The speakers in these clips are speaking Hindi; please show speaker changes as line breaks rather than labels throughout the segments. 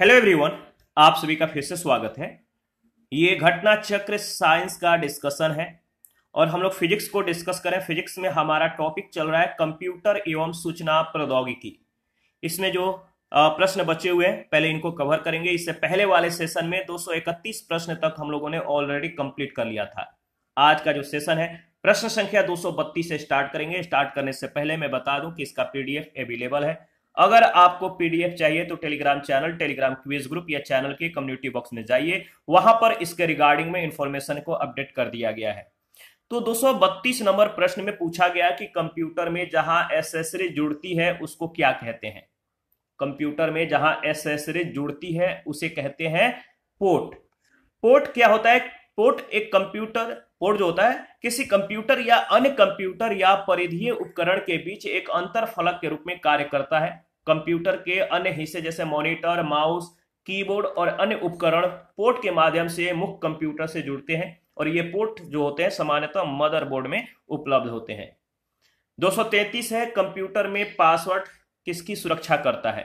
हेलो एवरीवन आप सभी का फिर से स्वागत है ये घटना चक्र साइंस का डिस्कशन है और हम लोग फिजिक्स को डिस्कस करें फिजिक्स में हमारा टॉपिक चल रहा है कंप्यूटर एवं सूचना प्रौद्योगिकी इसमें जो प्रश्न बचे हुए हैं पहले इनको कवर करेंगे इससे पहले वाले सेशन में 231 प्रश्न तक हम लोगों ने ऑलरेडी कंप्लीट कर लिया था आज का जो सेशन है प्रश्न संख्या 232 से स्टार्ट करेंगे स्टार्ट करने से पहले मैं बता दूं कि इसका पीडीएफ अवेलेबल है अगर आपको पीडीएफ चाहिए तो Telegram channel Telegram quiz group या चैनल के कम्युनिटी बॉक्स में जाइए वहां पर इसके रिगार्डिंग में इंफॉर्मेशन को अपडेट कर दिया गया है तो दो नंबर प्रश्न में पूछा गया कि कंप्यूटर में जहां एसेसरी जुड़ती है उसको क्या कहते हैं कंप्यूटर में जहां एसेसरी जुड़ती है उसे कहते हैं पोर्ट पोर्ट क्या होता है पोर्ट एक कंप्यूटर पोर्ट जो होता है किसी कंप्यूटर या अन्य कंप्यूटर या परिधीय उपकरण के बीच एक अंतर फलक के रूप में कार्य करता है कंप्यूटर के अन्य हिस्से जैसे मॉनिटर माउस कीबोर्ड और अन्य उपकरण पोर्ट के माध्यम से मुख्य कंप्यूटर से जुड़ते हैं और ये पोर्ट जो होते हैं सामान्यतः मदरबोर्ड में उपलब्ध होते हैं 233 है कंप्यूटर में पासवर्ड किसकी सुरक्षा करता है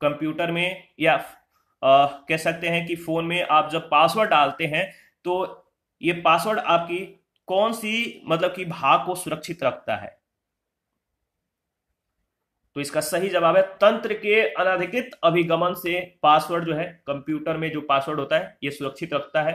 कंप्यूटर में या आ, कह सकते हैं कि फोन में आप जब पासवर्ड डालते हैं तो ये पासवर्ड आपकी कौन सी मतलब कि भाग को सुरक्षित रखता है तो इसका सही जवाब है तंत्र के अनाधिकृत अभिगमन से पासवर्ड जो है कंप्यूटर में जो पासवर्ड होता है ये सुरक्षित रखता है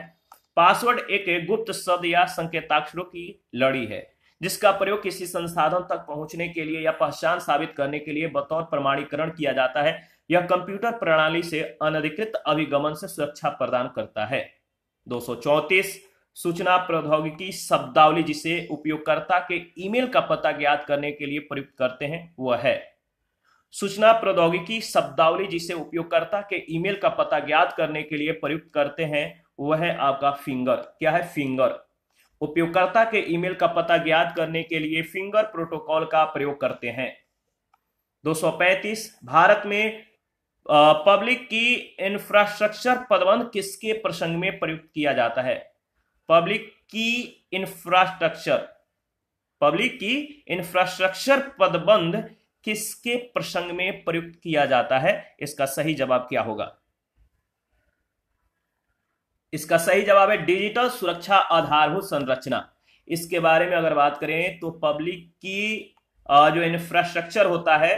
पासवर्ड एक गुप्त शब्द या संकेताक्षरों की लड़ी है जिसका प्रयोग किसी संसाधन तक पहुंचने के लिए या पहचान साबित करने के लिए बतौर प्रमाणीकरण किया जाता है यह कंप्यूटर प्रणाली से अनधिकृत अभिगमन से सुरक्षा प्रदान करता है दो सूचना प्रौद्योगिकी शब्दावली जिसे उपयोगकर्ता के ईमेल का पता ज्ञात करने के लिए प्रयुक्त करते हैं वह है सूचना प्रौद्योगिकी शब्दावली जिसे उपयोगकर्ता के ईमेल का पता ज्ञात करने के लिए प्रयुक्त करते हैं वह है आपका फिंगर क्या है फिंगर उपयोगकर्ता के ईमेल का पता ज्ञात करने के लिए फिंगर प्रोटोकॉल का प्रयोग करते हैं 235 भारत में पब्लिक की इंफ्रास्ट्रक्चर प्रबंध किसके प्रसंग में प्रयुक्त किया जाता है पब्लिक की इंफ्रास्ट्रक्चर पब्लिक की इंफ्रास्ट्रक्चर पदबंध किसके प्रसंग में प्रयुक्त किया जाता है इसका सही जवाब क्या होगा इसका सही जवाब है डिजिटल सुरक्षा आधारभूत संरचना इसके बारे में अगर बात करें तो पब्लिक की जो इंफ्रास्ट्रक्चर होता है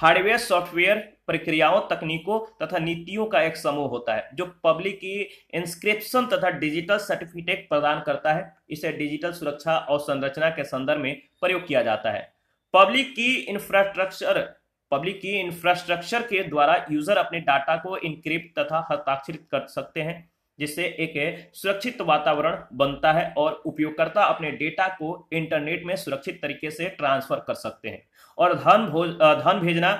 हार्डवेयर सॉफ्टवेयर प्रक्रियाओं तकनीकों तथा नीतियों का एक समूह होता है जो पब्लिक की इंस्क्रिप्शन तथा डिजिटल सर्टिफिकेट प्रदान करता है इसे डिजिटल सुरक्षा और संरचना के संदर्भ में प्रयोग किया जाता है पब्लिक की इंफ्रास्ट्रक्चर पब्लिक की इंफ्रास्ट्रक्चर के द्वारा यूजर अपने डाटा को इनक्रिप्ट तथा हस्ताक्षरित कर सकते हैं जिससे एक सुरक्षित वातावरण बनता है और उपयोगकर्ता अपने डेटा को इंटरनेट में सुरक्षित तरीके से ट्रांसफर कर सकते हैं और धन धन भेजना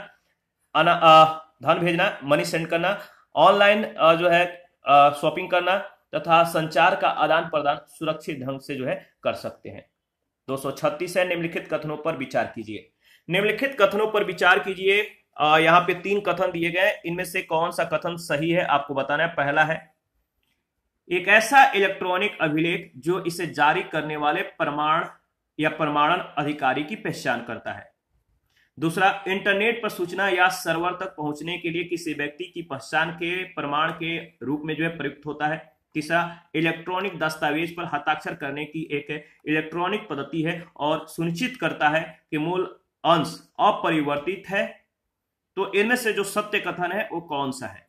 धन भेजना मनी सेंड करना ऑनलाइन जो है शॉपिंग करना तथा संचार का आदान प्रदान सुरक्षित ढंग से जो है कर सकते हैं दो है निम्नलिखित कथनों पर विचार कीजिए निम्नलिखित कथनों पर विचार कीजिए यहाँ पे तीन कथन दिए गए इनमें से कौन सा कथन सही है आपको बताना है पहला है एक ऐसा इलेक्ट्रॉनिक अभिलेख जो इसे जारी करने वाले प्रमाण या प्रमाणन अधिकारी की पहचान करता है दूसरा इंटरनेट पर सूचना या सर्वर तक पहुंचने के लिए किसी व्यक्ति की पहचान के प्रमाण के रूप में जो है प्रयुक्त होता है तीसरा इलेक्ट्रॉनिक दस्तावेज पर हस्ताक्षर करने की एक इलेक्ट्रॉनिक पद्धति है और सुनिश्चित करता है कि मूल अंश अपरिवर्तित है तो इनमें से जो सत्य कथन है वो कौन सा है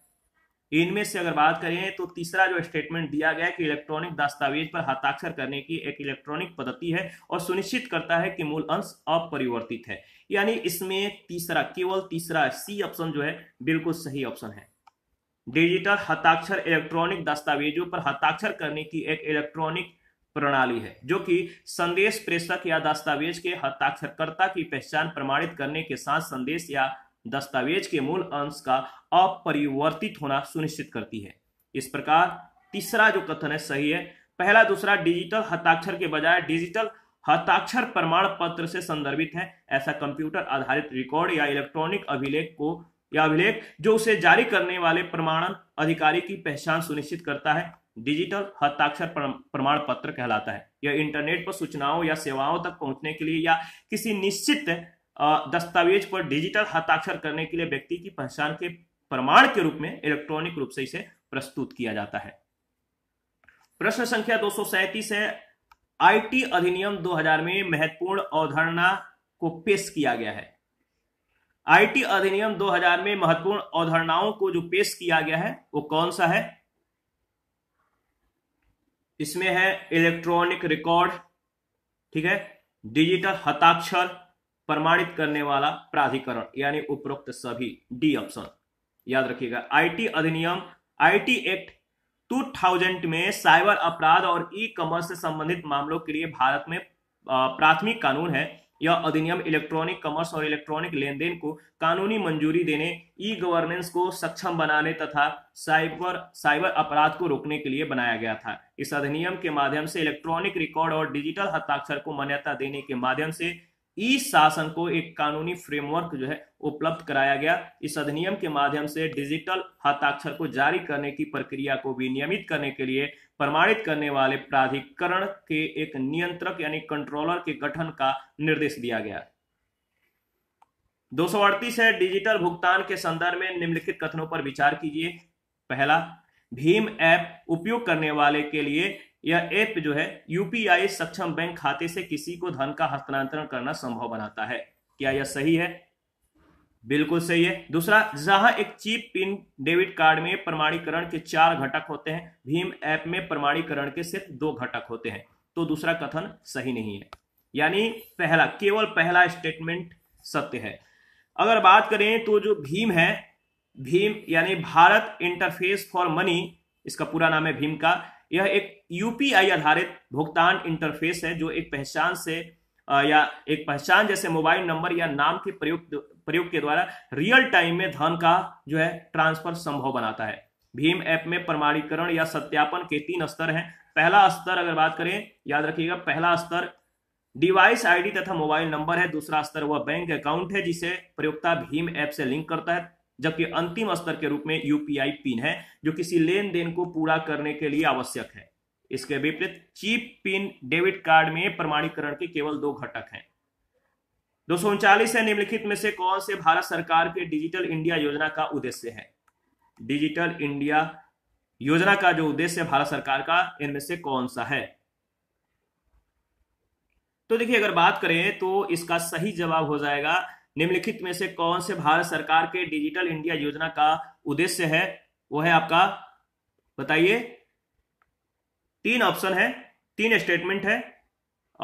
इनमें से अगर बात करें तो तीसरा जो स्टेटमेंट दिया गया है कि इलेक्ट्रॉनिक दस्तावेज पर हस्ताक्षर करने की एक इलेक्ट्रॉनिक पद्धति है और सुनिश्चित करता है कि मूल अंश अपरिवर्तित है यानी इसमें तीसरा केवल तीसरा सी ऑप्शन जो है बिल्कुल सही ऑप्शन है डिजिटल हताक्षर इलेक्ट्रॉनिक दस्तावेजों पर हताक्षर करने की एक इलेक्ट्रॉनिक प्रणाली है जो कि संदेश प्रेषक या दस्तावेज के हताक्षरकर्ता की पहचान प्रमाणित करने के साथ संदेश या दस्तावेज के मूल अंश का अपरिवर्तित होना सुनिश्चित करती है इस प्रकार तीसरा जो कथन है सही है पहला दूसरा डिजिटल हताक्षर के बजाय डिजिटल हताक्षर प्रमाण पत्र से संदर्भित है ऐसा कंप्यूटर आधारित रिकॉर्ड या इलेक्ट्रॉनिक अभिलेख को यह अभिलेख जो उसे जारी करने वाले प्रमाणन अधिकारी की पहचान सुनिश्चित करता है डिजिटल हस्ताक्षर प्रमाण पत्र कहलाता है यह इंटरनेट पर सूचनाओं या सेवाओं तक पहुंचने के लिए या किसी निश्चित दस्तावेज पर डिजिटल हस्ताक्षर करने के लिए व्यक्ति की पहचान के प्रमाण के रूप में इलेक्ट्रॉनिक रूप से इसे प्रस्तुत किया जाता है प्रश्न संख्या दो है आईटी अधिनियम 2000 में महत्वपूर्ण अवधारणा को पेश किया गया है आईटी अधिनियम 2000 में महत्वपूर्ण अवधारणाओं को जो पेश किया गया है वो कौन सा है इसमें है इलेक्ट्रॉनिक रिकॉर्ड ठीक है डिजिटल हताक्षर प्रमाणित करने वाला प्राधिकरण यानी उपरोक्त सभी डी ऑप्शन याद रखिएगा आईटी अधिनियम आईटी एक्ट 2000 में साइबर अपराध और ई कॉमर्स से संबंधित मामलों के लिए भारत में प्राथमिक कानून है यह अधिनियम इलेक्ट्रॉनिक कमर्स और इलेक्ट्रॉनिक लेन देन को कानूनी मंजूरी देने ई गवर्नेंस को सक्षम बनाने तथा साइबर साइबर अपराध को रोकने के लिए बनाया गया था इस अधिनियम के माध्यम से इलेक्ट्रॉनिक रिकॉर्ड और डिजिटल हस्ताक्षर को मान्यता देने के माध्यम से ई शासन को एक कानूनी फ्रेमवर्क जो है उपलब्ध कराया गया इस अधिनियम के माध्यम से डिजिटल हस्ताक्षर को जारी करने की प्रक्रिया को भी नियमित करने के लिए प्रमाणित करने वाले प्राधिकरण के एक नियंत्रक यानी कंट्रोलर के गठन का निर्देश दिया गया दो है डिजिटल भुगतान के संदर्भ में निम्नलिखित कथनों पर विचार कीजिए पहला भीम ऐप उपयोग करने वाले के लिए यह ऐप जो है यूपीआई सक्षम बैंक खाते से किसी को धन का हस्तांतरण करना संभव बनाता है क्या यह सही है बिल्कुल सही है दूसरा जहां एक चीप पिन डेबिट कार्ड में प्रमाणीकरण के चार घटक होते हैं भीम ऐप में प्रमाणीकरण के सिर्फ दो घटक होते हैं तो दूसरा कथन सही नहीं है यानी पहला केवल पहला स्टेटमेंट सत्य है अगर बात करें तो जो भीम है भीम यानी भारत इंटरफेस फॉर मनी इसका पूरा नाम है भीम का यह एक यूपीआई आधारित भुगतान इंटरफेस है जो एक पहचान से या एक पहचान जैसे मोबाइल नंबर या नाम के प्रयोग प्रयोग के द्वारा रियल टाइम में धन का जो है ट्रांसफर संभव बनाता है भीम ऐप में प्रमाणीकरण या सत्यापन के तीन स्तर हैं पहला स्तर अगर बात करें याद रखिएगा पहला स्तर डिवाइस आईडी तथा मोबाइल नंबर है दूसरा स्तर वह बैंक अकाउंट है जिसे प्रयोक्ता भीम ऐप से लिंक करता है जबकि अंतिम स्तर के रूप में यूपीआई पिन है जो किसी लेन देन को पूरा करने के लिए आवश्यक है इसके विपरीत चीप पिन डेबिट कार्ड में प्रमाणीकरण के केवल दो घटक हैं दो सौ उनचालीस है निम्नलिखित में से कौन से भारत सरकार के डिजिटल इंडिया योजना का उद्देश्य है डिजिटल इंडिया योजना का जो उद्देश्य भारत सरकार का इनमें से कौन सा है तो देखिए अगर बात करें तो इसका सही जवाब हो जाएगा निम्नलिखित में से कौन से भारत सरकार के डिजिटल इंडिया योजना का उद्देश्य है वो है आपका बताइए तीन ऑप्शन है तीन स्टेटमेंट है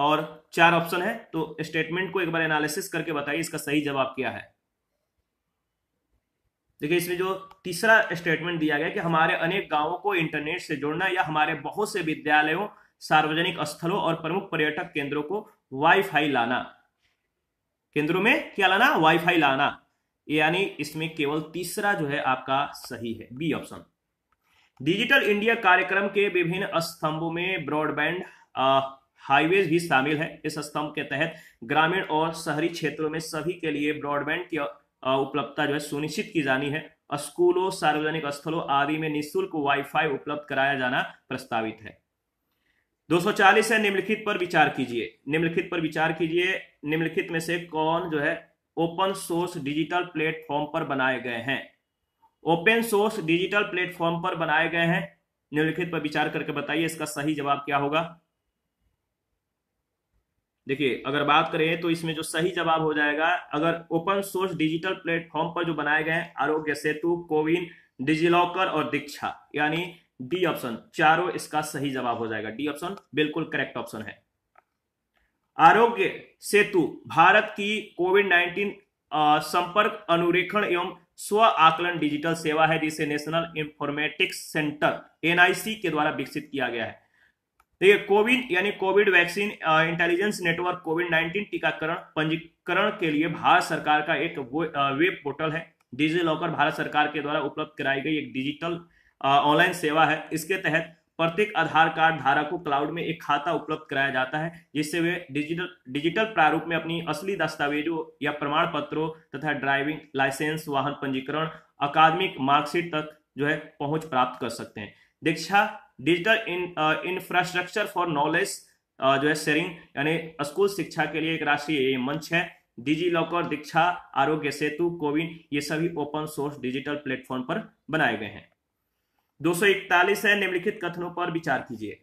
और चार ऑप्शन है तो स्टेटमेंट को एक बार एनालिसिस करके बताइए इसका सही जवाब क्या है देखिए इसमें जो तीसरा स्टेटमेंट दिया गया कि हमारे अनेक गांवों को इंटरनेट से जोड़ना या हमारे बहुत से विद्यालयों सार्वजनिक स्थलों और प्रमुख पर्यटक केंद्रों को वाईफाई लाना केंद्रों में क्या लाना वाईफाई लाना यानी इसमें केवल तीसरा जो है आपका सही है बी ऑप्शन डिजिटल इंडिया कार्यक्रम के विभिन्न स्तंभों में ब्रॉडबैंड हाईवेज भी शामिल है इस स्तंभ के तहत ग्रामीण और शहरी क्षेत्रों में सभी के लिए ब्रॉडबैंड की उपलब्धता जो है सुनिश्चित की जानी है स्कूलों सार्वजनिक स्थलों आदि में निःशुल्क वाईफाई उपलब्ध कराया जाना प्रस्तावित है 240 है निम्नलिखित पर विचार कीजिए निम्नलिखित पर विचार कीजिए निम्नलिखित में से कौन जो है ओपन सोर्स डिजिटल प्लेटफॉर्म पर बनाए गए हैं ओपन सोर्स डिजिटल प्लेटफॉर्म पर बनाए गए हैं निम्नलिखित पर विचार करके बताइए इसका सही जवाब क्या होगा देखिए अगर बात करें तो इसमें जो सही जवाब हो जाएगा अगर ओपन सोर्स डिजिटल प्लेटफॉर्म पर जो बनाए गए हैं आरोग्य सेतु कोविन डिजिलॉकर और दीक्षा यानी डी ऑप्शन चारों इसका सही जवाब हो जाएगा डी ऑप्शन बिल्कुल करेक्ट ऑप्शन है आरोग्य सेतु भारत की कोविड नाइन्टीन संपर्क अनुरेखण एवं स्व आकलन डिजिटल सेवा है जिसे नेशनल इंफॉर्मेटिक्स सेंटर एनआईसी के द्वारा विकसित किया गया है देखिए कोविन यानी COVID vaccine intelligence network COVID 19 टीकाकरण पंजीकरण के लिए भारत सरकार का एक वेब पोर्टल है डिजी लॉकर भारत सरकार के द्वारा उपलब्ध कराई गई एक डिजिटल ऑनलाइन सेवा है इसके तहत प्रत्येक आधार कार्ड धारक को क्लाउड में एक खाता उपलब्ध कराया जाता है जिससे वे डिजिटल डिजिटल प्रारूप में अपनी असली दस्तावेजों या प्रमाण पत्रों तथा ड्राइविंग लाइसेंस वाहन पंजीकरण अकादमिक मार्कशीट तक जो है पहुंच प्राप्त कर सकते हैं DIKSHA digital infrastructure for knowledge जो है शेयरिंग यानी स्कूल शिक्षा के लिए एक राष्ट्रीय मंच है डिजी लॉकर दीक्षा आरोग्य सेतु कोविन ये सभी ओपन सोर्स डिजिटल प्लेटफॉर्म पर बनाए गए हैं 241 है निम्नलिखित कथनों पर विचार कीजिए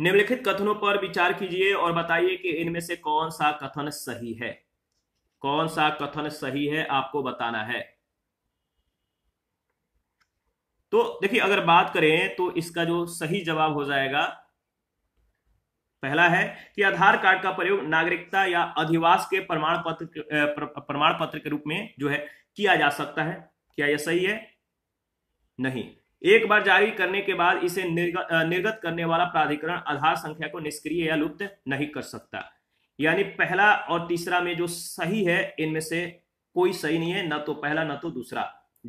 निम्नलिखित कथनों पर विचार कीजिए और बताइए कि इनमें से कौन सा कथन सही है कौन सा कथन सही है आपको बताना है तो देखिए अगर बात करें तो इसका जो सही जवाब हो जाएगा पहला है कि आधार कार्ड का प्रयोग नागरिकता या अधिवास के प्रमाण पत्र प्रमाण पत्र के रूप में जो है किया जा सकता है क्या यह सही है नहीं एक बार जारी करने के बाद इसे निर्गत, निर्गत करने वाला प्राधिकरण आधार संख्या को निष्क्रिय या लुप्त नहीं कर सकता यानी पहला और तीसरा में जो सही है इनमें से कोई सही नहीं है न तो पहला न तो दूसरा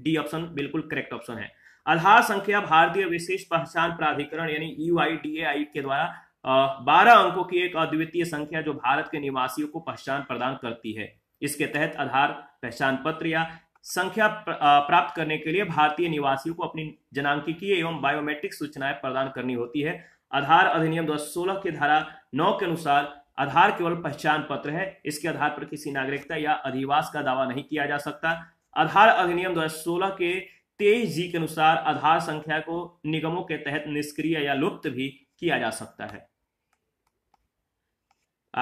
डी ऑप्शन बिल्कुल करेक्ट ऑप्शन है आधार संख्या भारतीय विशेष पहचान प्राधिकरण यानी यू आई डी ए आई के द्वारा बारह अंकों की एक अद्वितीय संख्या जो भारत के निवासियों को पहचान प्रदान करती है इसके तहत आधार पहचान पत्र या संख्या प्राप्त करने के लिए भारतीय निवासियों को अपनी जनांकिकीय एवं बायोमेट्रिक सूचनाएं प्रदान करनी होती है आधार अधिनियम दो सोलह के धारा नौ के अनुसार आधार केवल पहचान पत्र है इसके आधार पर किसी नागरिकता या अधिवास का दावा नहीं किया जा सकता आधार अधिनियम सोलह के तेईस जी के अनुसार आधार संख्या को निगमों के तहत निष्क्रिय या लुप्त भी किया जा सकता है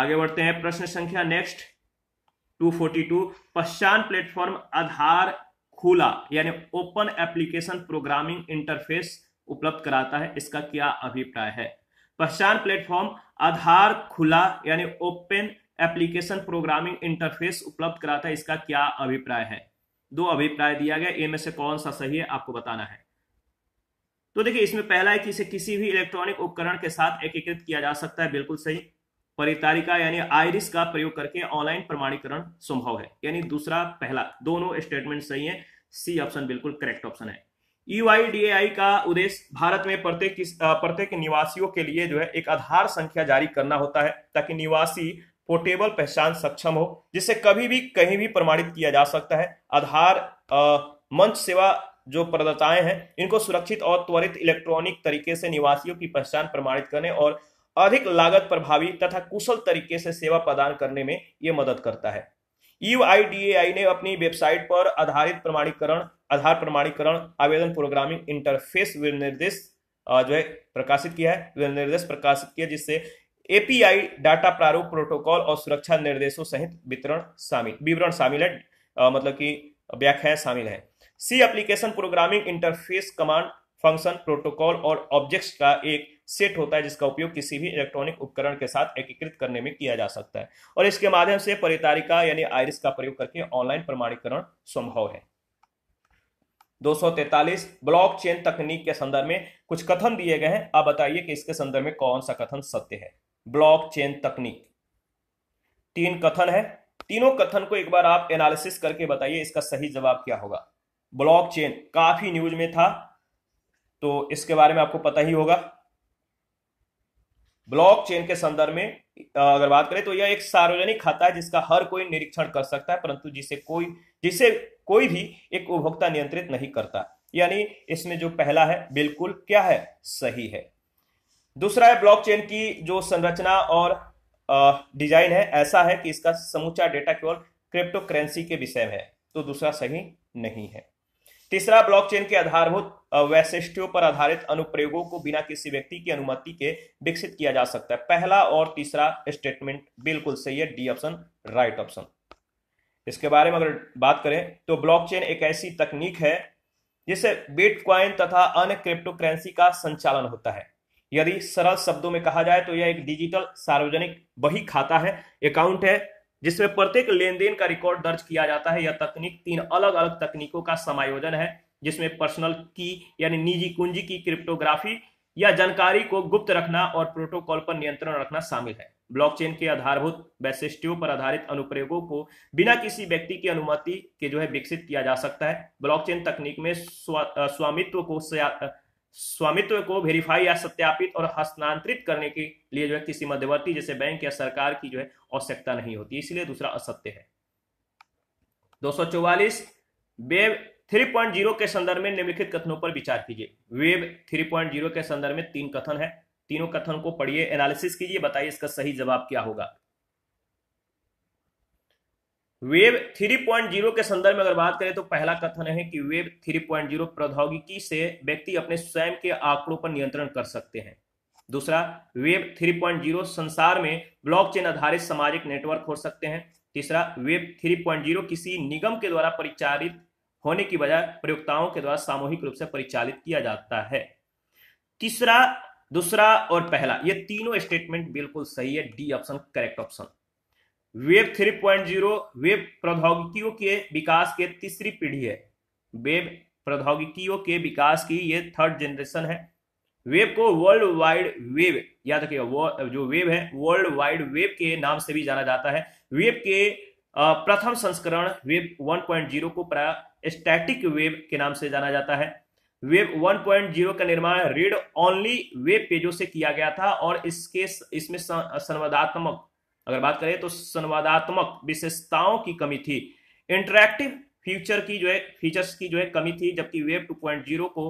आगे बढ़ते हैं प्रश्न संख्या नेक्स्ट 242 पश्चान प्लेटफॉर्म आधार खुला यानी ओपन एप्लीकेशन प्रोग्रामिंग इंटरफेस उपलब्ध कराता है इसका क्या अभिप्राय है पश्चान प्लेटफॉर्म आधार खुला यानी ओपन एप्लीकेशन प्रोग्रामिंग इंटरफेस उपलब्ध कराता है इसका क्या अभिप्राय है दो अभिप्राय दिया गया इनमें से कौन सा सही है आपको बताना है तो देखिए इसमें पहला है कि इसे किसी भी इलेक्ट्रॉनिक उपकरण के साथ एकीकृत किया जा सकता है बिल्कुल सही परितारिका यानी आयरिस का प्रयोग करके ऑनलाइन प्रमाणीकरण संभव है यानी दूसरा पहला दोनों स्टेटमेंट सही है सी ऑप्शन बिल्कुल करेक्ट ऑप्शन है यूआईडीएआई का उद्देश्य भारत में प्रत्येक प्रत्येक निवासियों के लिए जो है एक आधार संख्या जारी करना होता है ताकि निवासी पोर्टेबल पहचान सक्षम हो जिसे कभी भी कहीं भी प्रमाणित किया जा सकता है आधार आ, मंच सेवा जो प्रदाताएं हैं इनको सुरक्षित और त्वरित इलेक्ट्रॉनिक तरीके से निवासियों की पहचान प्रमाणित करने और अधिक लागत प्रभावी तथा कुशल तरीके से सेवा प्रदान करने में ये मदद करता है यू e ने अपनी वेबसाइट पर आधारित प्रमाणीकरण आधार प्रमाणीकरण आवेदन प्रोग्रामिंग इंटरफेस विनिर्देश जो है प्रकाशित किया है विनिर्देश प्रकाशित किया जिससे एपीआई डाटा प्रारूप प्रोटोकॉल और सुरक्षा निर्देशों सहित वितरण शामिल विवरण शामिल है मतलब कि व्याख्या शामिल है C application programming interface command function protocol और ऑब्जेक्ट्स का एक सेट होता है जिसका उपयोग किसी भी इलेक्ट्रॉनिक उपकरण के साथ एकीकृत करने में किया जा सकता है और इसके माध्यम से परितारिका यानी आयरिस का प्रयोग करके ऑनलाइन प्रमाणीकरण संभव है 243 ब्लॉकचेन तकनीक के संदर्भ में कुछ कथन दिए गए हैं आप बताइए कि इसके संदर्भ में कौन सा कथन सत्य है ब्लॉकचेन तकनीक तीन कथन है तीनों कथन को एक बार आप एनालिसिस करके बताइए इसका सही जवाब क्या होगा ब्लॉकचेन काफी न्यूज में था तो इसके बारे में आपको पता ही होगा ब्लॉकचेन के संदर्भ में अगर बात करें तो यह एक सार्वजनिक खाता है जिसका हर कोई निरीक्षण कर सकता है परंतु जिसे कोई जिसे कोई भी एक उपभोक्ता नियंत्रित नहीं करता यानी इसमें जो पहला है बिल्कुल क्या है सही है दूसरा है ब्लॉकचेन की जो संरचना और डिजाइन है ऐसा है कि इसका समूचा डेटा केवल क्रिप्टो करेंसी के विषय में है तो दूसरा सही नहीं है तीसरा ब्लॉकचेन के आधारभूत वैशिष्टियों पर आधारित अनुप्रयोगों को बिना किसी व्यक्ति की अनुमति के विकसित किया जा सकता है पहला और तीसरा स्टेटमेंट बिल्कुल सही है डी ऑप्शन राइट ऑप्शन इसके बारे में अगर बात करें तो ब्लॉकचेन एक ऐसी तकनीक है जिससे बिटकॉइन तथा अन्य क्रिप्टो करेंसी का संचालन होता है यदि सरल शब्दों में कहा जाए तो यह एक डिजिटल सार्वजनिक बही खाता है अकाउंट है जिसमें प्रत्येक लेन देन का रिकॉर्ड दर्ज किया जाता है यह तकनीक तीन अलग अलग तकनीकों का समायोजन है जिसमें पर्सनल की यानी निजी कुंजी की क्रिप्टोग्राफी या जानकारी को गुप्त रखना और प्रोटोकॉल पर नियंत्रण रखना शामिल है ब्लॉकचेन के आधारभूत वैशिष्टियों पर आधारित अनुप्रयोगों को बिना किसी व्यक्ति की अनुमति के जो है विकसित किया जा सकता है ब्लॉकचेन तकनीक में स्वा, स्वामित्व को स्वामित्व को वेरीफाई या सत्यापित और हस्तांतरित करने के लिए जो है किसी मध्यवर्ती जैसे बैंक या सरकार की जो है आवश्यकता नहीं होती इसलिए दूसरा असत्य है दो सौ चौवालीस वेब 3.0 के संदर्भ में निम्नलिखित कथनों पर विचार कीजिए वेब 3.0 के संदर्भ में तीन कथन है तीनों कथन को पढ़िए एनालिसिस कीजिए बताइए इसका सही जवाब क्या होगा वेब 3.0 के संदर्भ में अगर बात करें तो पहला कथन है कि वेब 3.0 प्रौद्योगिकी से व्यक्ति अपने स्वयं के आंकड़ों पर नियंत्रण कर सकते हैं दूसरा वेब 3.0 संसार में ब्लॉकचेन आधारित सामाजिक नेटवर्क हो सकते हैं तीसरा वेब 3.0 किसी निगम के द्वारा परिचालित होने की बजाय प्रयोक्ताओं के द्वारा सामूहिक रूप से परिचालित किया जाता है तीसरा दूसरा और पहला ये तीनों स्टेटमेंट बिल्कुल सही है D option correct option web 3.0 web प्रौद्योगिकियों के विकास के तीसरी पीढ़ी है वेब प्रौद्योगिकियों के विकास की ये थर्ड जनरेशन है वेब को वर्ल्ड वाइड वेब याद रखिएगा जो वेब है वर्ल्ड वाइड वेब के नाम से भी जाना जाता है वेब के प्रथम संस्करण वेब 1.0 को स्टैटिक वेब के नाम से जाना जाता है वेब 1.0 का निर्माण रीड ओनली वेब पेजों से किया गया था और इसके इसमें संवादात्मक अगर बात करें तो संवादात्मक विशेषताओं की कमी थी इंटरैक्टिव फीचर की जो है फीचर्स की जो है कमी थी जबकि वेब 2.0 को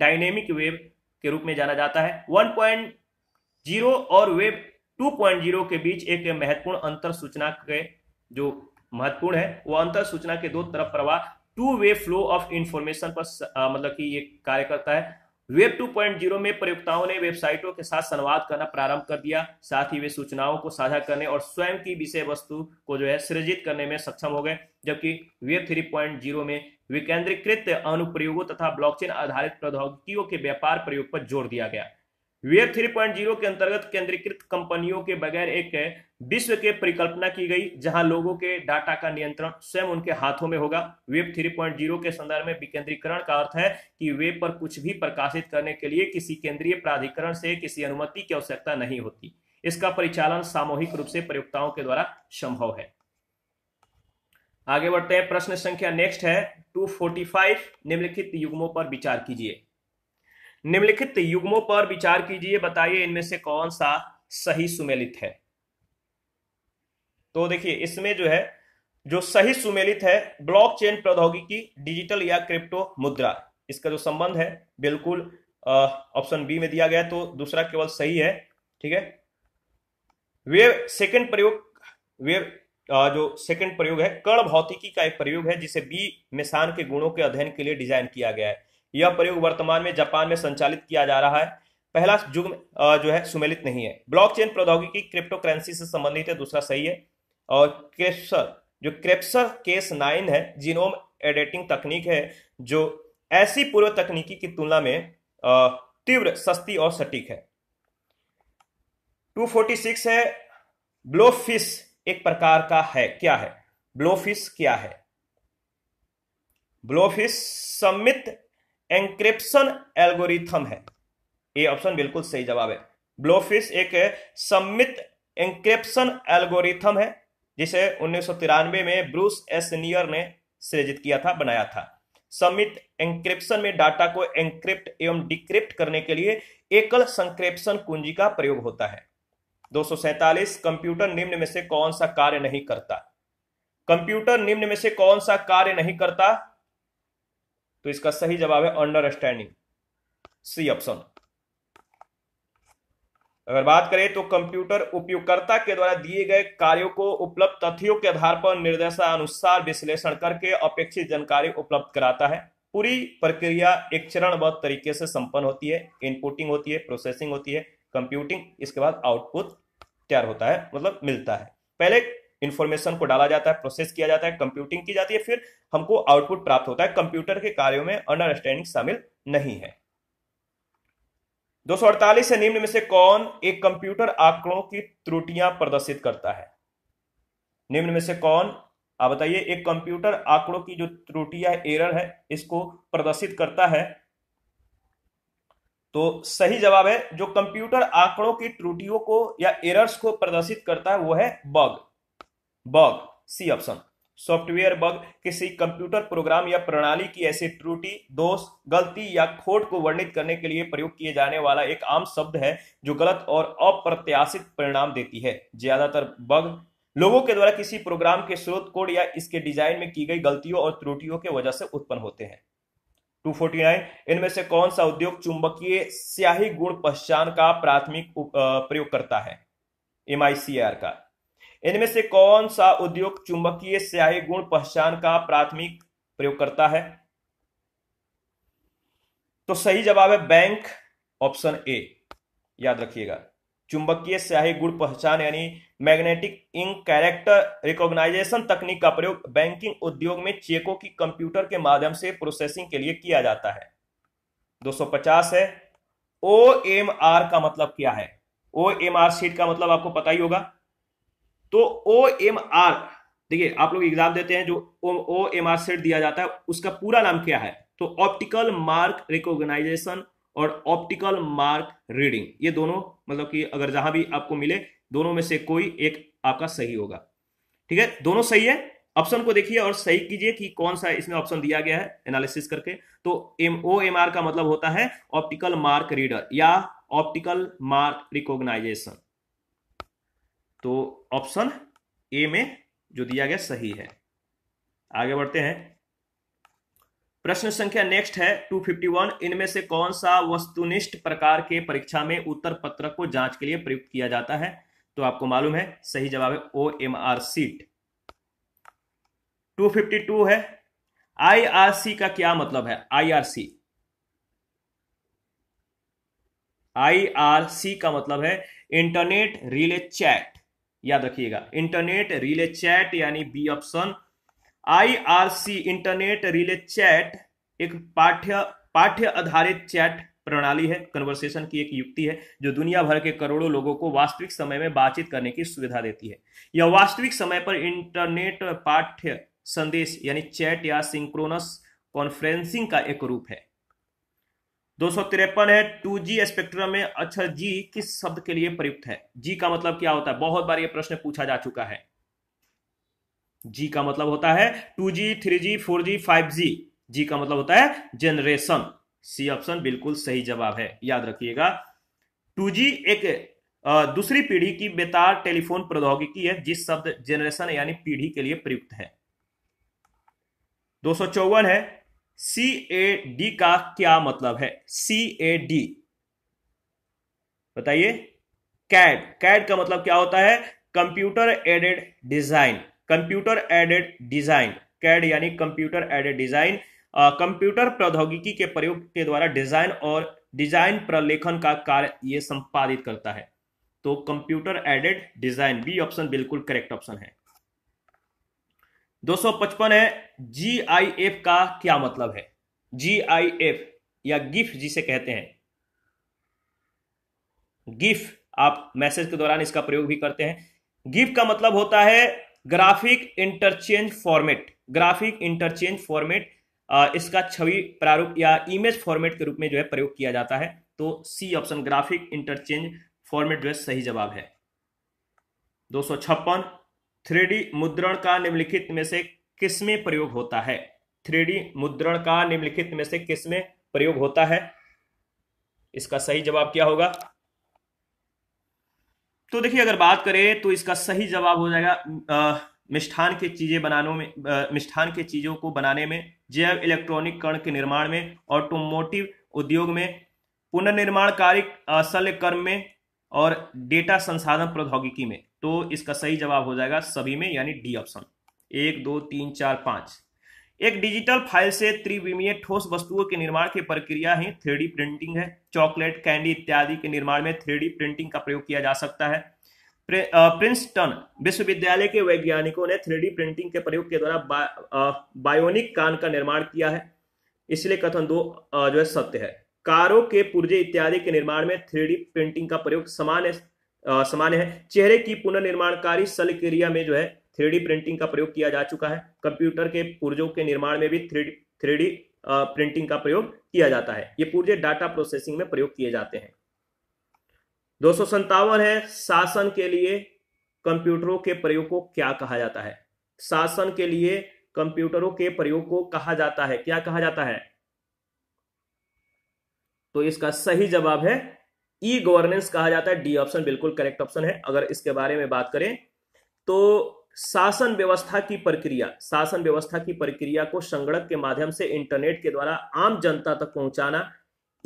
डायनेमिक वेब के रूप में जाना जाता है 1.0 और वेब 2.0 के बीच एक महत्वपूर्ण अंतर सूचना के जो महत्वपूर्ण है वो अंतर सूचना के दो तरफ प्रवाह two way flow of information पर मतलब कि ये कार्य करता है वेब 2.0 में प्रयोक्ताओं ने वेबसाइटों के साथ संवाद करना प्रारंभ कर दिया साथ ही वे सूचनाओं को साझा करने और स्वयं की विषय वस्तु को जो है सृजित करने में सक्षम हो गए जबकि वेब 3.0 में विकेंद्रीकृत अनुप्रयोगों तथा ब्लॉकचेन आधारित प्रौद्योगिकियों के व्यापार प्रयोग पर जोर दिया गया वेब 3.0 के अंतर्गत केंद्रीकृत कंपनियों के बगैर एक विश्व के परिकल्पना की गई जहां लोगों के डाटा का नियंत्रण स्वयं उनके हाथों में होगा वेब 3.0 के संदर्भ में विकेंद्रीकरण का अर्थ है कि वेब पर कुछ भी प्रकाशित करने के लिए किसी केंद्रीय प्राधिकरण से किसी अनुमति की आवश्यकता नहीं होती इसका परिचालन सामूहिक रूप से प्रयोक्ताओं के द्वारा संभव है आगे बढ़ते हैं प्रश्न संख्या नेक्स्ट है 245 निम्नलिखित युग्मों पर विचार कीजिए निम्नलिखित युग्मों पर विचार कीजिए बताइए इनमें से कौन सा सही सुमेलित है तो देखिए इसमें जो है जो सही सुमेलित है ब्लॉकचेन प्रौद्योगिकी डिजिटल या क्रिप्टो मुद्रा इसका जो संबंध है बिल्कुल ऑप्शन बी में दिया गया तो दूसरा केवल सही है ठीक है वेव सेकंड प्रयोग वेव जो सेकंड प्रयोग है कण भौतिकी का एक प्रयोग है जिसे बी मिसान के गुणों के अध्ययन के लिए डिजाइन किया गया है यह प्रयोग वर्तमान में जापान में संचालित किया जा रहा है पहला युग जो है सुमेलित नहीं है ब्लॉकचेन प्रौद्योगिकी क्रिप्टो करेंसी से संबंधित है दूसरा सही है और क्रेप्सर जो क्रेप्सर केस नाइन है जीनोम एडिटिंग तकनीक है जो ऐसी पूर्व तकनीकी की तुलना में तीव्र सस्ती और सटीक है 246 है ब्लोफिश एक प्रकार का है क्या है ब्लोफिश क्या है ब्लोफिश सम्मित एंक्रिप्शन एल्गोरिथम है ये ऑप्शन बिल्कुल सही जवाब है ब्लोफिश एक सम्मित एंक्रिप्शन एल्गोरिथम है जिसे उन्नीस में ब्रूस एस नियर ने सृजित किया था बनाया था समित एंक्रिप्शन में डाटा को एंक्रिप्ट एवं डिक्रिप्ट करने के लिए एकल संक्रिप्शन कुंजी का प्रयोग होता है दो कंप्यूटर निम्न में से कौन सा कार्य नहीं करता कंप्यूटर निम्न में से कौन सा कार्य नहीं करता तो इसका सही जवाब है अंडरस्टैंडिंग सी ऑप्शन अगर बात करें तो कंप्यूटर उपयोगकर्ता के द्वारा दिए गए कार्यों को उपलब्ध तथ्यों के आधार पर निर्देशानुसार विश्लेषण करके अपेक्षित जानकारी उपलब्ध कराता है पूरी प्रक्रिया एक चरणबद्ध तरीके से संपन्न होती है इनपुटिंग होती है प्रोसेसिंग होती है कंप्यूटिंग इसके बाद आउटपुट तैयार होता है मतलब मिलता है पहले इन्फॉर्मेशन को डाला जाता है प्रोसेस किया जाता है कंप्यूटिंग की जाती है फिर हमको आउटपुट प्राप्त होता है कंप्यूटर के कार्यों में अंडरस्टैंडिंग शामिल नहीं है दो से निम्न में से कौन एक कंप्यूटर आंकड़ों की त्रुटियां प्रदर्शित करता है निम्न में से कौन आप बताइए एक कंप्यूटर आंकड़ों की जो त्रुटियां एरर है इसको प्रदर्शित करता है तो सही जवाब है जो कंप्यूटर आंकड़ों की त्रुटियों को या एरर्स को प्रदर्शित करता है वो है bug bug C option software bug किसी कंप्यूटर प्रोग्राम या प्रणाली की ऐसी त्रुटि दोष गलती या खोट को वर्णित करने के लिए प्रयोग किए जाने वाला एक आम शब्द है जो गलत और अप्रत्याशित परिणाम देती है ज्यादातर बग लोगों के द्वारा किसी प्रोग्राम के स्रोत कोड या इसके डिजाइन में की गई गलतियों और त्रुटियों के वजह से उत्पन्न होते हैं 249 इनमें से कौन सा उद्योग चुंबकीय स्याही गुण पहचान का प्राथमिक प्रयोग करता है एम का इनमें से कौन सा उद्योग चुंबकीय स्याही गुण पहचान का प्राथमिक प्रयोग करता है तो सही जवाब है बैंक ऑप्शन ए याद रखिएगा चुंबकीय स्याही गुण पहचान यानी मैग्नेटिक इंक कैरेक्टर रिकॉग्नाइजेशन तकनीक का प्रयोग बैंकिंग उद्योग में चेकों की कंप्यूटर के माध्यम से प्रोसेसिंग के लिए किया जाता है 250 है ओ एम आर का मतलब क्या है ओ एम आर सीट का मतलब आपको पता ही होगा तो ओ एम आर देखिए आप लोग एग्जाम देते हैं जो ओ एम आर सेट दिया जाता है उसका पूरा नाम क्या है तो ऑप्टिकल मार्क रिकॉग्नाइजेशन और ऑप्टिकल मार्क रीडिंग ये दोनों मतलब कि अगर जहां भी आपको मिले दोनों में से कोई एक आपका सही होगा ठीक है दोनों सही है ऑप्शन को देखिए और सही कीजिए कि कौन सा इसमें ऑप्शन दिया गया है एनालिसिस करके तो एम ओ एम आर का मतलब होता है ऑप्टिकल मार्क रीडर या ऑप्टिकल मार्क रिकॉग्नाइजेशन तो ऑप्शन ए में जो दिया गया सही है आगे बढ़ते हैं प्रश्न संख्या नेक्स्ट है 251 इनमें से कौन सा वस्तुनिष्ठ प्रकार के परीक्षा में उत्तर पत्र को जांच के लिए प्रयुक्त किया जाता है तो आपको मालूम है सही जवाब है O M R sheet two है आईआरसी का क्या मतलब है आईआरसी आईआरसी का मतलब है इंटरनेट रिले चैट याद रखिएगा इंटरनेट रिले चैट यानी B option IRC internet relay chat एक पाठ्य पाठ्य आधारित चैट प्रणाली है कन्वर्सेशन की एक युक्ति है जो दुनिया भर के करोड़ों लोगों को वास्तविक समय में बातचीत करने की सुविधा देती है यह वास्तविक समय पर इंटरनेट पाठ्य संदेश यानी चैट या सिंक्रोनस कॉन्फ्रेंसिंग का एक रूप है दो सौ तिरपन है टू जी स्पेक्ट्रम में अक्षर अच्छा जी किस शब्द के लिए प्रयुक्त है जी का मतलब क्या होता है बहुत बार यह प्रश्न पूछा जा चुका है जी का मतलब होता है two G three G four G five G G का मतलब होता है जेनरेशन सी ऑप्शन बिल्कुल सही जवाब है याद रखिएगा टू जी एक दूसरी पीढ़ी की बेतार टेलीफोन प्रौद्योगिकी है जिस शब्द जेनरेशन यानी पीढ़ी के लिए प्रयुक्त है दो है सी ए डी का क्या मतलब है सी ए डी बताइए कैड कैड का मतलब क्या होता है computer aided design computer aided design CAD यानी कंप्यूटर एडेड डिजाइन कंप्यूटर प्रौद्योगिकी के प्रयोग के द्वारा डिजाइन और डिजाइन प्रलेखन का कार्य ये संपादित करता है तो computer aided design B option बिल्कुल करेक्ट ऑप्शन है 255 है जी आई एफ का क्या मतलब है जी आई एफ या गिफ जिसे कहते हैं गिफ आप मैसेज के दौरान इसका प्रयोग भी करते हैं गिफ का मतलब होता है graphic interchange format graphic interchange format इसका छवि प्रारूप या इमेज फॉर्मेट के रूप में जो है प्रयोग किया जाता है तो C option graphic interchange format जो है सही जवाब है दो सौ छप्पन थ्री मुद्रण का निम्नलिखित में से किसमें प्रयोग होता है थ्री मुद्रण का निम्नलिखित में से किसमें प्रयोग होता है इसका सही जवाब क्या होगा तो देखिए अगर बात करें तो इसका सही जवाब हो जाएगा मिष्ठान की चीजें बनाने में मिष्ठान के चीजों को बनाने में जैव इलेक्ट्रॉनिक कण के निर्माण में ऑटोमोटिव उद्योग में पुनर्निर्माण कार्य शल्य कर्म में और डेटा संसाधन प्रौद्योगिकी में तो इसका सही जवाब हो जाएगा सभी में यानी डी ऑप्शन एक दो तीन चार पांच एक डिजिटल फाइल से त्रिविमीय ठोस वस्तुओं के निर्माण की प्रक्रिया ही थ्री प्रिंटिंग है चॉकलेट कैंडी इत्यादि के निर्माण में थ्री प्रिंटिंग का प्रयोग किया जा सकता है प्रिंसटन विश्वविद्यालय के वैज्ञानिकों ने थ्री प्रिंटिंग के प्रयोग के द्वारा बा, बायोनिक कान का निर्माण किया है इसलिए कथन दो जो है सत्य है कारों के पुर्जे इत्यादि के निर्माण में थ्री प्रिंटिंग का प्रयोग सामान्य सामान्य है चेहरे की पुनर्निर्माणकारी सल क्रिया में जो है थ्री प्रिंटिंग का प्रयोग किया जा चुका है कंप्यूटर के पुर्जों के निर्माण में भी थ्री डी प्रिंटिंग का प्रयोग किया जाता है ये पुर्जे डाटा प्रोसेसिंग में प्रयोग किए जाते हैं दो है शासन के लिए कंप्यूटरों के प्रयोग को क्या कहा जाता है शासन के लिए कंप्यूटरों के प्रयोग को कहा जाता है क्या कहा जाता है तो इसका सही जवाब है ई e गवर्नेंस कहा जाता है डी ऑप्शन बिल्कुल करेक्ट ऑप्शन है अगर इसके बारे में बात करें तो शासन व्यवस्था की प्रक्रिया शासन व्यवस्था की प्रक्रिया को संगणक के माध्यम से इंटरनेट के द्वारा आम जनता तक पहुंचाना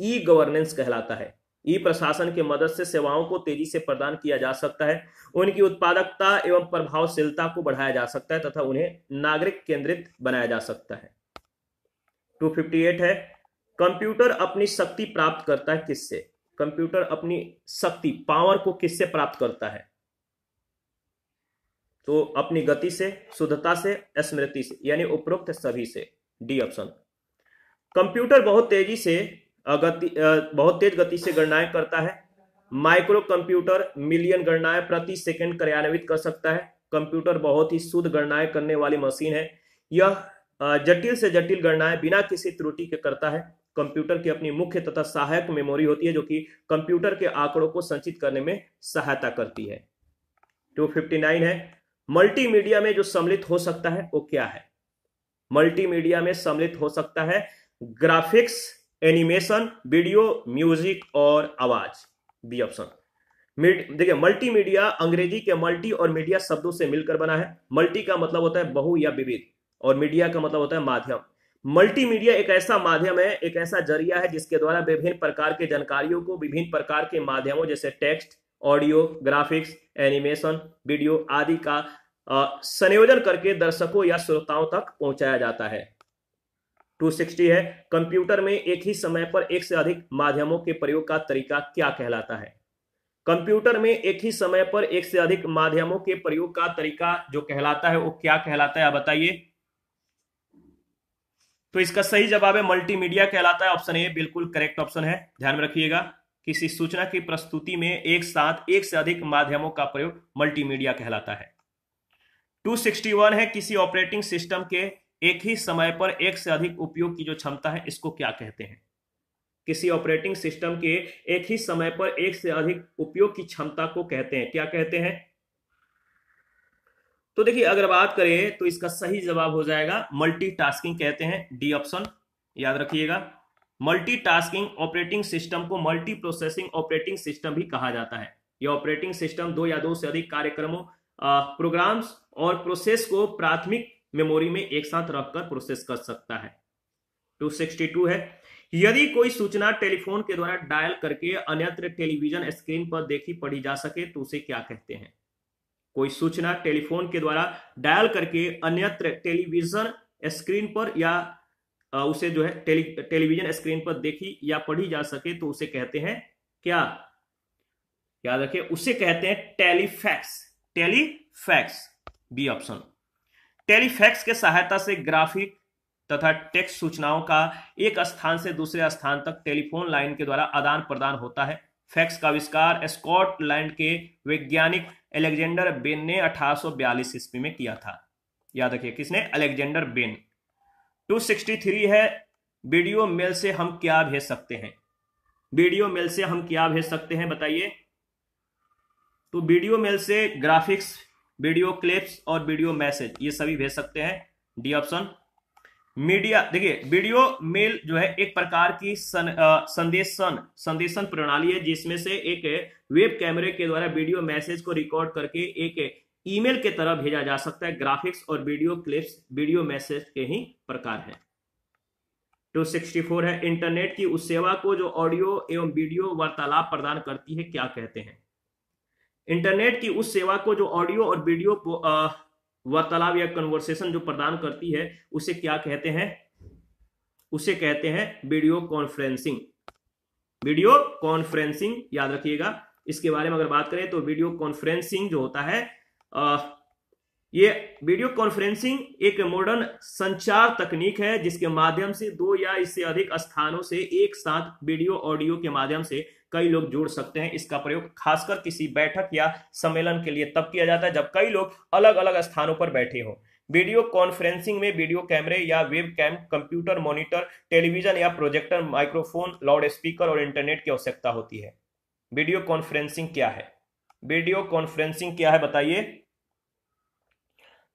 ई e गवर्नेंस कहलाता है ई e प्रशासन के मदद से सेवाओं को तेजी से प्रदान किया जा सकता है उनकी उत्पादकता एवं प्रभावशीलता को बढ़ाया जा सकता है तथा उन्हें नागरिक केंद्रित बनाया जा सकता है 258 है कंप्यूटर अपनी शक्ति प्राप्त करता है किससे कंप्यूटर अपनी शक्ति पावर को किससे प्राप्त करता है तो अपनी गति से शुद्धता से स्मृति से यानी उपरोक्त सभी से डी ऑप्शन कंप्यूटर बहुत तेजी से गति बहुत तेज गति से गणनाएं करता है माइक्रो कंप्यूटर मिलियन गणनाएं प्रति सेकंड कार्यान्वित कर सकता है कंप्यूटर बहुत ही शुद्ध गणनाएं करने वाली मशीन है यह जटिल से जटिल गणनाएं बिना किसी त्रुटि के करता है कंप्यूटर की अपनी मुख्य तथा सहायक मेमोरी होती है जो कि कंप्यूटर के आंकड़ों को संचित करने में सहायता करती है 259 है मल्टीमीडिया में जो सम्मिलित हो सकता है वो क्या है मल्टीमीडिया में सम्मिलित हो सकता है ग्राफिक्स एनिमेशन वीडियो म्यूजिक और आवाज बी ऑप्शन देखिए मल्टीमीडिया अंग्रेजी के मल्टी और मीडिया शब्दों से मिलकर बना है मल्टी का मतलब होता है बहु या विविध और मीडिया का मतलब होता है माध्यम मल्टीमीडिया एक ऐसा माध्यम है एक ऐसा जरिया है जिसके द्वारा विभिन्न प्रकार के जानकारियों को विभिन्न प्रकार के माध्यमों जैसे text audio graphics animation video आदि का संयोजन करके दर्शकों या श्रोताओं तक पहुंचाया जाता है 260 है कंप्यूटर में एक ही समय पर एक से अधिक माध्यमों के प्रयोग का तरीका क्या कहलाता है कंप्यूटर में एक ही समय पर एक से अधिक माध्यमों के प्रयोग का तरीका जो कहलाता है वो क्या कहलाता है आप बताइए तो इसका सही जवाब है मल्टीमीडिया कहलाता है ऑप्शन ए बिल्कुल करेक्ट ऑप्शन है ध्यान में रखिएगा किसी सूचना की प्रस्तुति में एक साथ एक से अधिक माध्यमों का प्रयोग मल्टीमीडिया कहलाता है 261 है किसी ऑपरेटिंग सिस्टम के एक ही समय पर एक से अधिक उपयोग की जो क्षमता है इसको क्या कहते हैं किसी ऑपरेटिंग सिस्टम के एक ही समय पर एक से अधिक उपयोग की क्षमता को कहते हैं क्या कहते हैं तो देखिए अगर बात करें तो इसका सही जवाब हो जाएगा मल्टीटास्किंग कहते हैं डी ऑप्शन याद रखिएगा मल्टीटास्किंग ऑपरेटिंग सिस्टम को मल्टी प्रोसेसिंग ऑपरेटिंग सिस्टम भी कहा जाता है यह ऑपरेटिंग सिस्टम दो या दो से अधिक कार्यक्रमों प्रोग्राम्स और प्रोसेस को प्राथमिक मेमोरी में एक साथ रखकर प्रोसेस कर सकता है 262 है यदि कोई सूचना टेलीफोन के द्वारा डायल करके अन्यत्र टेलीविजन स्क्रीन पर देखी पढ़ी जा सके तो उसे क्या कहते हैं कोई सूचना टेलीफोन के द्वारा डायल करके अन्यत्र टेलीविजन स्क्रीन पर या उसे जो है टेली टेलीविजन स्क्रीन पर देखी या पढ़ी जा सके तो उसे कहते हैं क्या याद रखिए उसे कहते हैं telefax telefax B option telefax के सहायता से ग्राफिक तथा टेक्स्ट सूचनाओं का एक स्थान से दूसरे स्थान तक टेलीफोन लाइन के द्वारा आदान प्रदान होता है फैक्स का आविष्कार स्कॉटलैंड के वैज्ञानिक अलेक्जेंडर बेन ने 1842 ईस्वी में किया था याद रखिए किसने अलेक्जेंडर बेन 263 है वीडियो मेल से हम क्या भेज सकते हैं वीडियो मेल से हम क्या भेज सकते हैं बताइए तो वीडियो मेल से ग्राफिक्स वीडियो क्लिप्स और वीडियो मैसेज ये सभी भेज सकते हैं डी ऑप्शन मीडिया देखिए वीडियो मेल जो है एक प्रकार की सन, आ, संदेशन संदेशन प्रणाली है जिसमें से एक वेब कैमरे के द्वारा वीडियो मैसेज को रिकॉर्ड करके एक ईमेल के तरह भेजा जा सकता है ग्राफिक्स और वीडियो क्लिप्स वीडियो मैसेज के ही प्रकार है 264 तो है इंटरनेट की उस सेवा को जो ऑडियो एवं वीडियो वार्तालाप प्रदान करती है क्या कहते हैं इंटरनेट की उस सेवा को जो ऑडियो और वीडियो वार्तालाप या कन्वर्सेशन जो प्रदान करती है उसे क्या कहते हैं उसे कहते हैं वीडियो कॉन्फ्रेंसिंग वीडियो कॉन्फ्रेंसिंग याद रखिएगा इसके बारे में अगर बात करें तो वीडियो कॉन्फ्रेंसिंग जो होता है आ, ये वीडियो कॉन्फ्रेंसिंग एक मॉडर्न संचार तकनीक है जिसके माध्यम से दो या इससे अधिक स्थानों से एक साथ वीडियो ऑडियो के माध्यम से कई लोग जोड़ सकते हैं इसका प्रयोग खासकर किसी बैठक या सम्मेलन के लिए तब किया जाता है जब कई लोग अलग अलग स्थानों पर बैठे हों वीडियो कॉन्फ्रेंसिंग में वीडियो कैमरे या webcam computer monitor television या प्रोजेक्टर माइक्रोफोन लाउड स्पीकर और इंटरनेट की आवश्यकता होती है वीडियो कॉन्फ्रेंसिंग क्या है वीडियो कॉन्फ्रेंसिंग क्या है बताइए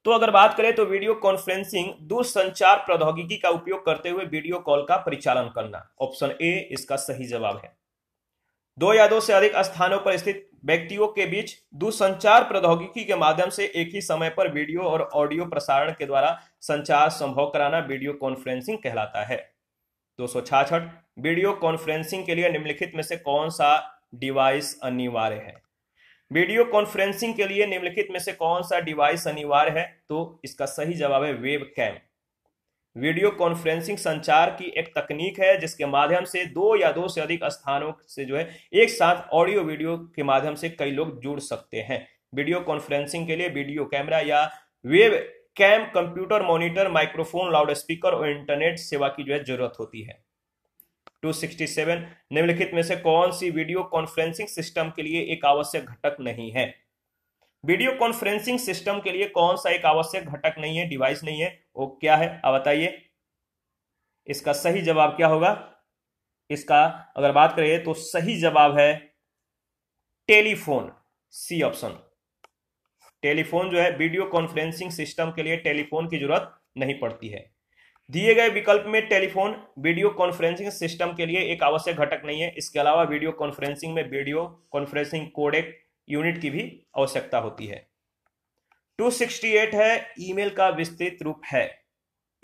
तो अगर बात करें तो वीडियो कॉन्फ्रेंसिंग दूरसंचार प्रौद्योगिकी का उपयोग करते हुए वीडियो कॉल का परिचालन करना ऑप्शन ए इसका सही जवाब है दो या दो से अधिक स्थानों पर स्थित व्यक्तियों के बीच दूरसंचार प्रौद्योगिकी के माध्यम से एक ही समय पर वीडियो और ऑडियो प्रसारण के द्वारा संचार संभव कराना वीडियो कॉन्फ्रेंसिंग कहलाता है दो वीडियो कॉन्फ्रेंसिंग के लिए निम्नलिखित में से कौन सा डिवाइस अनिवार्य है वीडियो कॉन्फ्रेंसिंग के लिए निम्नलिखित में से कौन सा डिवाइस अनिवार्य है तो इसका सही जवाब है वेब कैम वीडियो कॉन्फ्रेंसिंग संचार की एक तकनीक है जिसके माध्यम से दो या दो से अधिक स्थानों से जो है एक साथ ऑडियो वीडियो के माध्यम से कई लोग जुड़ सकते हैं वीडियो कॉन्फ्रेंसिंग के लिए वीडियो कैमरा या webcam computer monitor microphone loudspeaker और इंटरनेट सेवा की जो है जरूरत होती है 267 निम्नलिखित में से कौन सी वीडियो कॉन्फ्रेंसिंग सिस्टम के लिए एक आवश्यक घटक नहीं है वीडियो कॉन्फ्रेंसिंग सिस्टम के लिए कौन सा एक आवश्यक घटक नहीं है डिवाइस नहीं है वो क्या है अब बताइए इसका सही जवाब क्या होगा इसका अगर बात करें तो सही जवाब है टेलीफोन सी ऑप्शन टेलीफोन जो है वीडियो कॉन्फ्रेंसिंग सिस्टम के लिए टेलीफोन की जरूरत नहीं पड़ती है दिए गए विकल्प में टेलीफोन वीडियो कॉन्फ्रेंसिंग सिस्टम के लिए एक आवश्यक घटक नहीं है इसके अलावा वीडियो कॉन्फ्रेंसिंग में वीडियो कॉन्फ्रेंसिंग कोडेक यूनिट की भी आवश्यकता होती है 268 है ईमेल का विस्तृत रूप है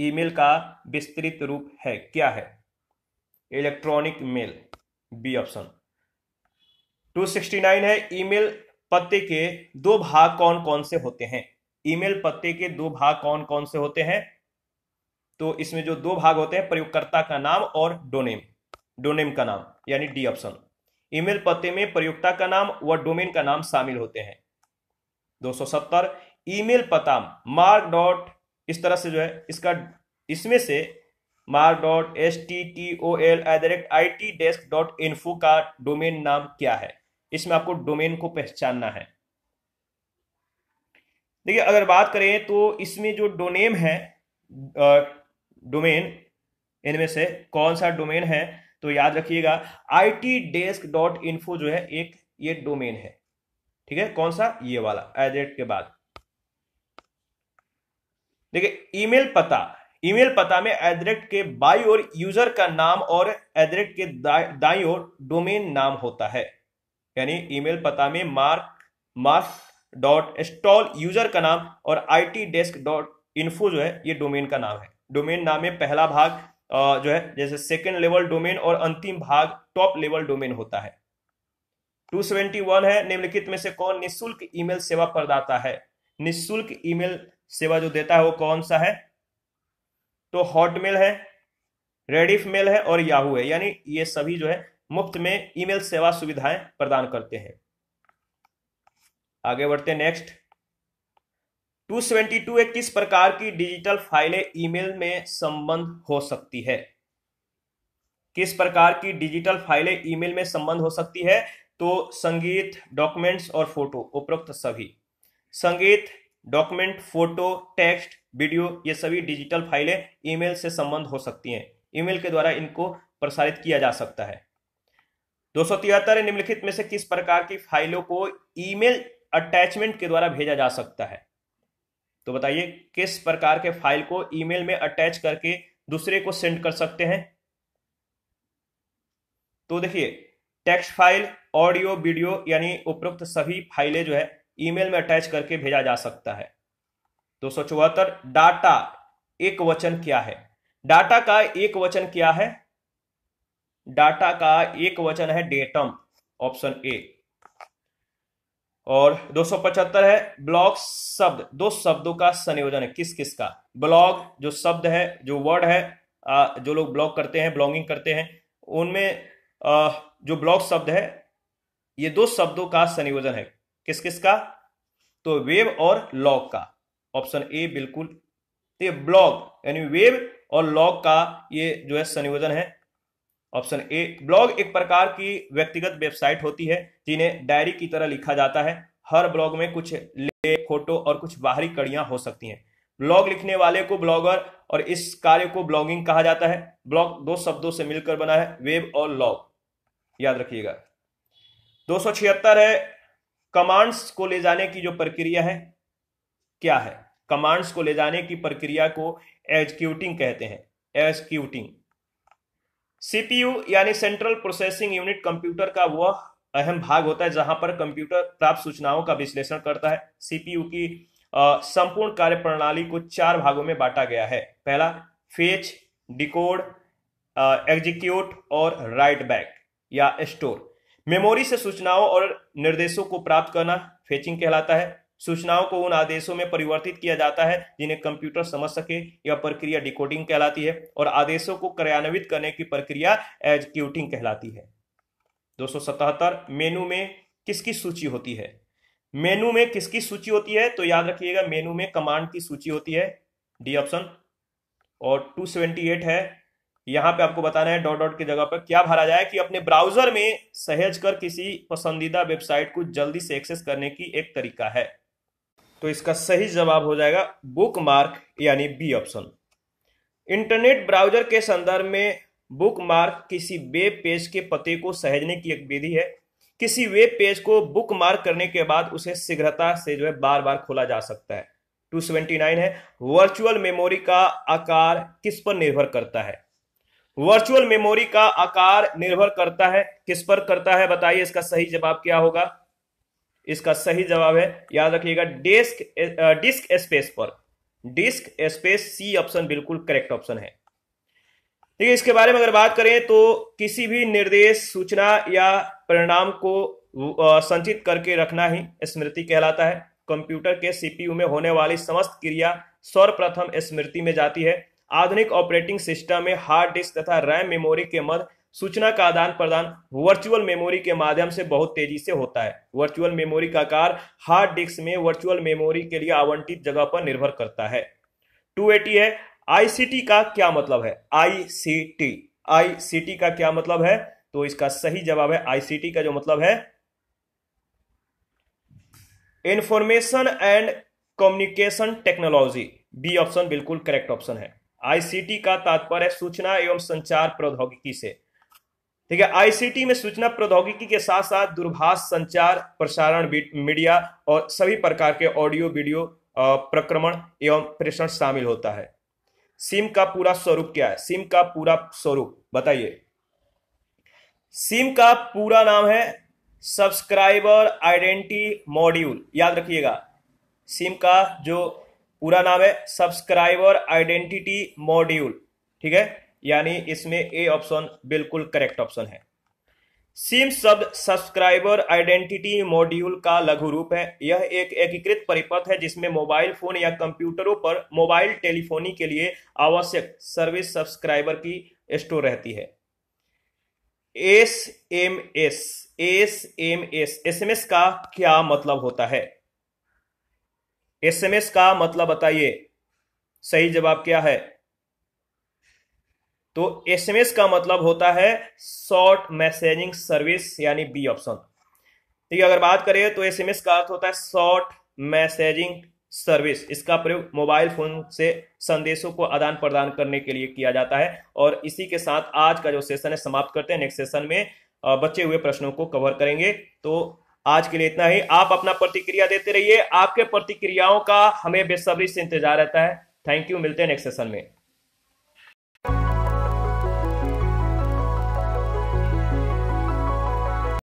ईमेल का विस्तृत रूप है क्या है इलेक्ट्रॉनिक मेल बी ऑप्शन 269 है ईमेल पत्ते के दो भाग कौन कौन से होते हैं ईमेल पत्ते के दो भाग कौन कौन से होते हैं तो इसमें जो दो भाग होते हैं प्रयोगकर्ता का नाम और डोनेम डोनेम का नाम यानी डी ऑप्शन ईमेल पते में प्रयोक्ता का नाम व डोमेन का नाम शामिल होते हैं 270 ईमेल पता मार्क डॉट इस तरह से जो है इसका इसमें से mark dot S T T O L at the rate I T desk dot info का डोमेन नाम क्या है इसमें आपको डोमेन को पहचानना है देखिए अगर बात करें तो इसमें जो डोनेम है डोमेन इनमें से कौन सा डोमेन है तो याद रखिएगा I T desk dot info जो है एक ये डोमेन है ठीक है कौन सा ये वाला एट के बाद देखिए ईमेल पता ईमेल पता में एड्रेट के बाई और यूजर का नाम और एड्रेट के दा, दाई और डोमेन नाम होता है यानी ईमेल पता में mark mark dot Stoll user का नाम और I T desk dot info जो है ये डोमेन का नाम है डोमेन नाम में पहला भाग जो है जैसे सेकेंड लेवल डोमेन और अंतिम भाग टॉप लेवल डोमेन होता है 271 है निम्नलिखित में से कौन निशुल्क ईमेल सेवा प्रदाता है निशुल्क ईमेल सेवा जो देता है वो कौन सा है तो हॉटमेल है रेडिफ मेल है और याहू है यानी ये सभी जो है मुफ्त में ईमेल सेवा सुविधाएं प्रदान करते हैं आगे बढ़ते नेक्स्ट 272 एक किस प्रकार की डिजिटल फाइलें ईमेल में संबंध हो सकती है किस प्रकार की डिजिटल फाइलें ईमेल में संबंध हो सकती है तो संगीत डॉक्यूमेंट्स और फोटो उपरोक्त सभी संगीत डॉक्यूमेंट फोटो टेक्स्ट वीडियो ये सभी डिजिटल फाइलें ईमेल से संबंध हो सकती हैं ईमेल के द्वारा इनको प्रसारित किया जा सकता है दो निम्नलिखित में से किस प्रकार की फाइलों को ईमेल अटैचमेंट के द्वारा भेजा जा सकता है तो बताइए किस प्रकार के फाइल को ईमेल में अटैच करके दूसरे को सेंड कर सकते हैं तो देखिए टेक्स्ट फाइल ऑडियो वीडियो यानी उपरोक्त सभी फाइलें जो है ईमेल में अटैच करके भेजा जा सकता है दो सौ चौहत्तर डाटा एक वचन क्या है डाटा का एक वचन क्या है डाटा का एक वचन है डेटम ऑप्शन ए और दो सौ पचहत्तर है ब्लॉग शब्द दो शब्दों का संयोजन है किस किस का ब्लॉग जो शब्द है जो वर्ड है आ, जो लोग ब्लॉग करते हैं ब्लॉगिंग करते हैं उनमें जो ब्लॉग शब्द है ये दो शब्दों का संयोजन है किस किस का तो वेब और लॉग का ऑप्शन ए बिल्कुल तो ये ब्लॉग यानी वेब और लॉग का ये जो है संयोजन है ऑप्शन ए ब्लॉग एक प्रकार की व्यक्तिगत वेबसाइट होती है जिन्हें डायरी की तरह लिखा जाता है हर ब्लॉग में कुछ ले फोटो और कुछ बाहरी कड़ियां हो सकती हैं ब्लॉग लिखने वाले को ब्लॉगर और इस कार्य को ब्लॉगिंग कहा जाता है ब्लॉग दो शब्दों से मिलकर बना है वेब और लॉग याद रखिएगा दो है कमांड्स को ले जाने की जो प्रक्रिया है क्या है कमांड्स को ले जाने की प्रक्रिया को एग्जीक्यूटिंग कहते हैं एग्जीक्यूटिंग सीपीयू यानी सेंट्रल प्रोसेसिंग यूनिट कंप्यूटर का वह अहम भाग होता है जहां पर कंप्यूटर प्राप्त सूचनाओं का विश्लेषण करता है सीपीयू की संपूर्ण कार्य प्रणाली को चार भागों में बांटा गया है पहला फेच डिकोड एग्जीक्यूट और राइट बैक या स्टोर मेमोरी से सूचनाओं और निर्देशों को प्राप्त करना फेचिंग कहलाता है सूचनाओं को उन आदेशों में परिवर्तित किया जाता है जिन्हें कंप्यूटर समझ सके यह प्रक्रिया डिकोडिंग कहलाती है और आदेशों को क्रियान्वित करने की प्रक्रिया एग्जीक्यूटिंग कहलाती है दो मेनू में किसकी सूची होती है मेनू में किसकी सूची होती है तो याद रखिएगा मेनू में कमांड की सूची होती है डी ऑप्शन और 278 है यहां पे आपको बताना है डॉट डॉट की जगह पर क्या भरा जाए कि अपने ब्राउजर में सहेज कर किसी पसंदीदा वेबसाइट को जल्दी से एक्सेस करने की एक तरीका है तो इसका सही जवाब हो जाएगा बुक मार्क यानी बी ऑप्शन इंटरनेट ब्राउजर के संदर्भ में बुक मार्क किसी वेब पेज के पते को सहेजने की एक विधि है किसी वेब पेज को बुक मार्क करने के बाद उसे शीघ्रता से जो है बार बार खोला जा सकता है 279 है वर्चुअल मेमोरी का आकार किस पर निर्भर करता है वर्चुअल मेमोरी का आकार निर्भर करता है किस पर करता है बताइए इसका सही जवाब क्या होगा इसका सही जवाब है याद रखिएगा डिस्क डिस्क स्पेस पर डिस्क स्पेस सी ऑप्शन बिल्कुल करेक्ट ऑप्शन है ठीक है इसके बारे में अगर बात करें तो किसी भी निर्देश सूचना या परिणाम को संचित करके रखना ही स्मृति कहलाता है कंप्यूटर के सीपीयू में होने वाली समस्त क्रिया सर्वप्रथम स्मृति में जाती है आधुनिक ऑपरेटिंग सिस्टम में हार्ड डिस्क तथा रैम मेमोरी के मध्य सूचना का आदान प्रदान वर्चुअल मेमोरी के माध्यम से बहुत तेजी से होता है वर्चुअल मेमोरी का आकार हार्ड डिस्क में वर्चुअल मेमोरी के लिए आवंटित जगह पर निर्भर करता है 280 है आईसीटी का क्या मतलब है आईसीटी आईसीटी का क्या मतलब है तो इसका सही जवाब है आईसीटी का जो मतलब है information and communication technology B option बिल्कुल करेक्ट ऑप्शन है आईसीटी का तात्पर्य सूचना एवं संचार प्रौद्योगिकी से ठीक है आईसीटी में सूचना प्रौद्योगिकी के साथ साथ दूरभाष संचार प्रसारण मीडिया और सभी प्रकार के ऑडियो वीडियो प्रक्रमण एवं प्रेषण शामिल होता है सिम का पूरा स्वरूप क्या है सिम का पूरा स्वरूप बताइए सिम का पूरा नाम है सब्सक्राइबर आइडेंटी मॉड्यूल याद रखिएगा सिम का जो पूरा नाम है सब्सक्राइबर आइडेंटिटी मॉड्यूल ठीक है यानी इसमें ए ऑप्शन बिल्कुल करेक्ट ऑप्शन है सिम शब्द सब्सक्राइबर आइडेंटिटी मॉड्यूल का लघु रूप है यह एक एकीकृत परिपथ है जिसमें मोबाइल फोन या कंप्यूटरों पर मोबाइल टेलीफोनी के लिए आवश्यक सर्विस सब्सक्राइबर की स्टोर रहती है S M S S M S S M S का क्या मतलब होता है एस एम एस का मतलब बताइए सही जवाब क्या है तो एसएमएस का मतलब होता है शॉर्ट मैसेजिंग सर्विस यानी बी ऑप्शन ठीक है अगर बात करें तो एसएमएस का अर्थ होता है शॉर्ट मैसेजिंग सर्विस इसका प्रयोग मोबाइल फोन से संदेशों को आदान प्रदान करने के लिए किया जाता है और इसी के साथ आज का जो सेशन है समाप्त करते हैं नेक्स्ट सेशन में बचे हुए प्रश्नों को कवर करेंगे तो आज के लिए इतना ही आप अपना प्रतिक्रिया देते रहिए आपके प्रतिक्रियाओं का हमें बेसब्री से इंतजार रहता है थैंक यू मिलते हैं नेक्स्ट सेशन में